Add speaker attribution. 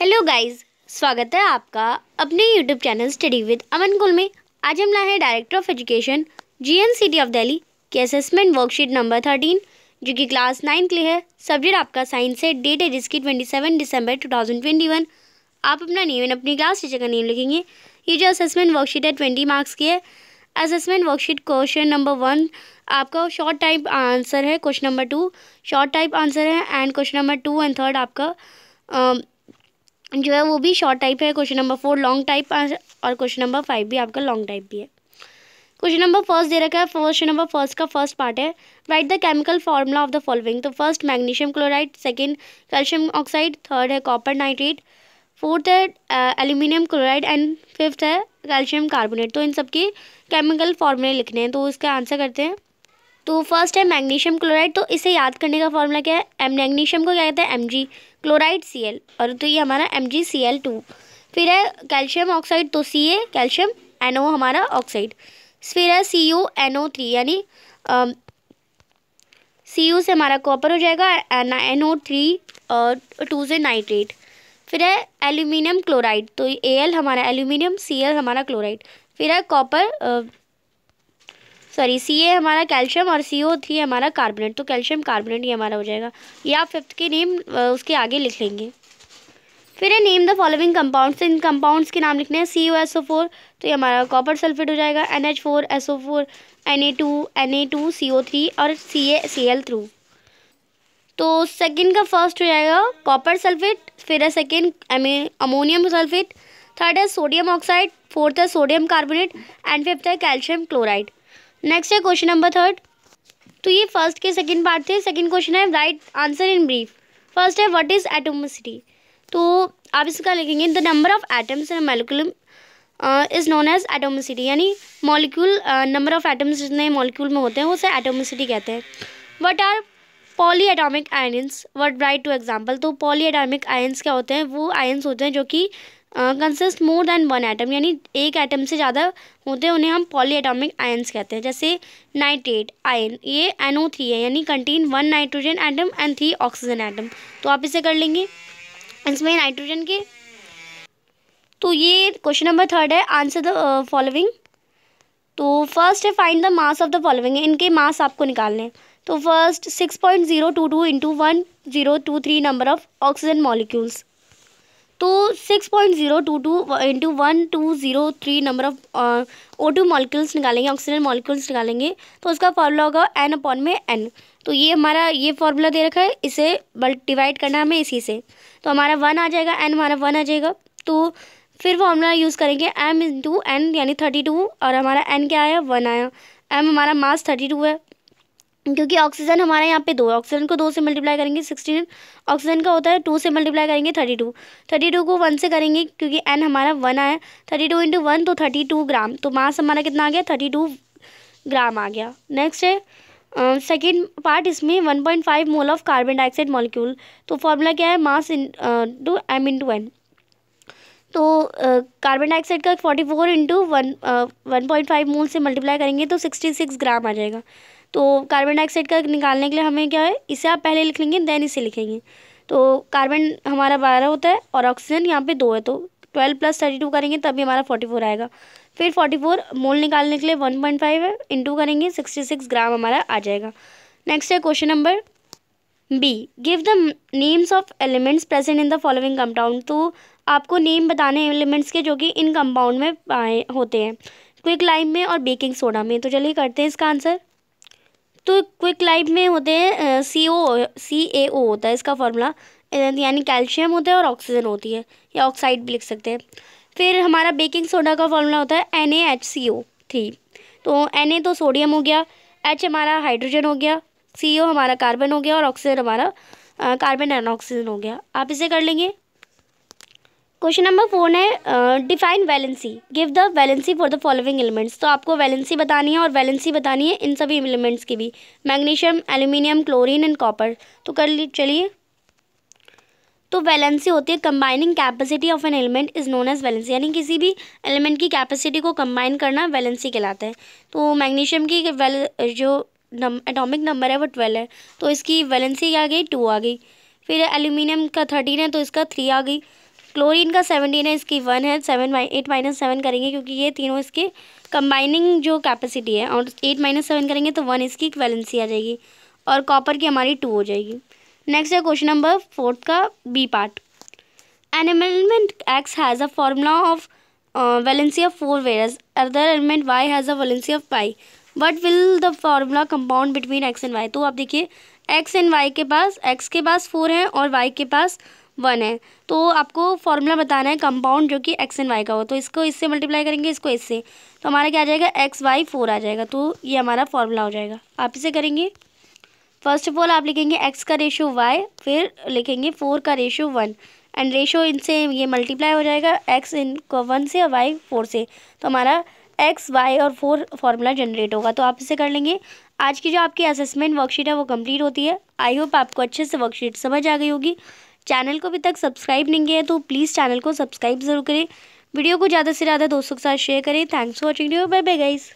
Speaker 1: hello guys स्वागत है आपका अपने YouTube channel study with Aman कुल में आज हम लाए हैं director of education GNCT of Delhi की असेसमेंट वर्कशीट नंबर थर्टीन जो कि क्लास नाइन्थ के लिए है सब्जेक्ट आपका साइंस है डेट है जिसकी ट्वेंटी सेवन दिसंबर टू थाउजेंड ट्वेंटी वन आप अपना नेम एंड अपनी क्लास टीचर का नेम लिखेंगे ये जो असेसमेंट वर्कशीट है ट्वेंटी मार्क्स की है assessment worksheet question number one आपका शॉर्ट टाइप आंसर है question number two short type answer है and question number two and third आपका जो है वो भी शॉर्ट टाइप है question number four long type और क्वेश्चन नंबर फाइव भी आपका लॉन्ग टाइप भी है क्वेश्चन नंबर फर्स्ट दे रखा है क्वेश्चन नंबर फर्स्ट का फर्स्ट पार्ट है write the chemical formula of the following तो first magnesium chloride second calcium oxide third है कॉपर नाइट्रेट फोर्थ है एल्यूमिनियम क्लोराइड एंड फिफ्थ है कैल्शियम कार्बोनेट तो इन सब के केमिकल फार्मूले लिखने हैं तो इसका आंसर करते हैं तो फर्स्ट है मैग्नीशियम क्लोराइड तो इसे याद करने का फॉर्मूला क्या है मैग्नीशियम को क्या कहते हैं M G chloride C L और तो ये हमारा M G C L two फिर है कैल्शियम ऑक्साइड तो सी ए कैल्शियम एन ओ हमारा ऑक्साइड फिर है C U N O three यानी सी यू से हमारा कॉपर हो जाएगा एन ओ थ्री और टू से नाइट्रेट फिर है एल्यूमिनियम क्लोराइड तो ए एल हमारा एल्यूमिनियम सी एल हमारा क्लोराइड फिर है कॉपर सॉरी सी ए हमारा कैल्शियम और सी ओ थ्री हमारा कार्बोनेट तो कैल्शियम कार्बोनेट ही हमारा हो जाएगा ये आप फिफ्थ के नेम उसके आगे लिख लेंगे फिर है नेम द फॉलोइंग कंपाउंड्स इन कंपाउंड्स के नाम लिखने हैं सी ओ एस ओ फोर तो ये हमारा कॉपर सल्फेट हो जाएगा N H four S O four N A two N A two C O three और C A C L two तो सेकेंड का फर्स्ट हो जाएगा कॉपर सल्फेट फिर है सेकेंड अमोनियम सल्फेट थर्ड है सोडियम ऑक्साइड फोर्थ है sodium carbonate and fifth है कैल्शियम क्लोराइड नेक्स्ट है क्वेश्चन नंबर थर्ड तो ये फर्स्ट के सेकंड पार्ट थे सेकंड क्वेश्चन है write answer in brief first है व्हाट इज़ एटोमसिटी तो आप इसका लिखेंगे the number of atoms in molecule is known as atomicity यानी मॉलिक्यूल नंबर ऑफ एटम्स जितने मॉलिक्यूल में होते हैं उसे एटोमसिटी कहते हैं what are polyatomic ions what write two example तो पॉली एटॉमिक आयन्स क्या होते हैं वो आयन्स होते हैं जो कि consist more than one atom यानी एक एटम से ज़्यादा होते हैं उन्हें हम पॉली एटॉमिक आयन्स कहते हैं जैसे नाइट्रेट आयन ये एनो थ्री है यानी contain one nitrogen atom and three oxygen atom तो आप इसे कर लेंगे इसमें नाइट्रोजन के तो ये क्वेश्चन नंबर थर्ड है आंसर द फॉलोइंग तो फर्स्ट है find the mass of the following इनके मास आपको निकालने हैं तो first six point zero two two into one zero two three number of oxygen molecules तो six point zero two two into one two zero three number of O two molecules निकालेंगे oxygen molecules निकालेंगे तो उसका formula होगा N upon में N तो ये हमारा ये फार्मूला दे रखा है इसे डिवाइड करना है हमें इसी से तो हमारा वन आ जाएगा एन हमारा वन आ जाएगा तो फिर फार्मूला यूज़ करेंगे एम इंटू एन यानी थर्टी टू और हमारा एन क्या आया वन आया एम हमारा मास थर्टी टू है क्योंकि ऑक्सीजन हमारे यहाँ पे दो ऑक्सीजन को दो से मल्टीप्लाई करेंगे सिक्सटीन ऑक्सीजन का होता है टू से मल्टीप्लाई करेंगे थर्टी टू थर्टी टू को वन से करेंगे क्योंकि एन हमारा वन आया थर्टी टू इंटू वन तो थर्टी टू ग्राम तो मास हमारा कितना आ गया थर्टी टू ग्राम आ गया नेक्स्ट है सेकेंड पार्ट इसमें one point five mole of carbon dioxide molecule तो फॉर्मूला क्या है mass into M into N तो कार्बन डाइऑक्साइड का forty four into one one point five mole से मल्टीप्लाई करेंगे तो सिक्सटी सिक्स ग्राम आ जाएगा तो कार्बन डाइऑक्साइड का निकालने के लिए हमें क्या है इसे आप पहले लिख लेंगे देन इसे लिखेंगे तो कार्बन हमारा बारह होता है और ऑक्सीजन यहाँ पे दो है तो ट्वेल्व प्लस थर्टी टू करेंगे तभी हमारा फोर्टी फोर आएगा फिर फोर्टी फोर मोल निकालने के लिए वन पॉइंट फाइव है इंटू करेंगे सिक्सटी सिक्स ग्राम हमारा आ जाएगा नेक्स्ट है question number B give the names of elements present in the following compound तो आपको नेम बताने एलिमेंट्स के जो कि इन कंपाउंड में आए होते हैं क्विक लाइम में और बेकिंग सोडा में तो चलिए करते हैं इसका आंसर तो क्विक लाइफ में होते हैं सी ओ सी ए ओ होता है इसका फॉर्मूला यानी कैल्शियम होता है और ऑक्सीजन होती है या ऑक्साइड भी लिख सकते हैं फिर हमारा बेकिंग सोडा का फॉर्मूला होता है N A H C O three तो एन ए तो सोडियम हो गया एच हमारा हाइड्रोजन हो गया सी ओ हमारा कार्बन हो गया और ऑक्सीजन हमारा कार्बन एंड ऑक्सीजन हो गया आप इसे कर लेंगे क्वेश्चन नंबर फोर है define valency give the valency for the following elements तो आपको वैलेंसी बतानी है और वैलेंसी बतानी है इन सभी एलिमेंट्स की भी magnesium aluminium chlorine and copper तो कर ली चलिए तो वैलेंसी होती है combining capacity of an element is known as valency यानी किसी भी एलिमेंट की कैपेसिटी को कंबाइन करना वैलेंसी कहलाता है तो मैग्नीशियम की वैल जो नम एटॉमिक नंबर है वो ट्वेल्व है तो इसकी वैलेंसी क्या आ गई टू आ गई फिर एल्यूमिनियम का थर्टीन है तो इसका थ्री आ गई क्लोरीन का सेवनटीन है इसकी वन है सेवन एट माइनस सेवन करेंगे क्योंकि ये तीनों इसके कंबाइनिंग जो कैपेसिटी है और एट माइनस सेवन करेंगे तो वन इसकी वैलेंसी आ जाएगी और कॉपर की हमारी टू हो जाएगी नेक्स्ट है क्वेश्चन नंबर फोर्थ का B part an X has a formula of valency of four whereas other element Y has a valency of Y what will the formula compound between X and Y तो आप देखिए x and Y के पास x के पास four है और Y के पास one है तो आपको फॉर्मूला बताना है कंपाउंड जो कि एक्स एंड वाई का हो तो इसको इससे मल्टीप्लाई करेंगे इसको इससे तो हमारा क्या आ जाएगा एक्स वाई फोर आ जाएगा तो ये हमारा फॉर्मूला हो जाएगा आप इसे करेंगे फर्स्ट ऑफ ऑल आप लिखेंगे एक्स का रेशो वाई फिर लिखेंगे फोर का रेशो वन एंड रेशो इनसे ये मल्टीप्लाई हो जाएगा एक्स को वन से और वाई फोर से तो हमारा एक्स वाई और फोर फार्मूला जनरेट होगा तो आप इसे कर लेंगे आज की जो आपकी असेसमेंट वर्कशीट है वो कंप्लीट होती है आई होप आपको अच्छे से वर्कशीट समझ आ गई होगी चैनल को अभी तक सब्सक्राइब नहीं किया है तो प्लीज़ चैनल को सब्सक्राइब ज़रूर करें वीडियो को ज़्यादा से ज़्यादा दोस्तों के साथ शेयर करें thanks for watching video bye bye guys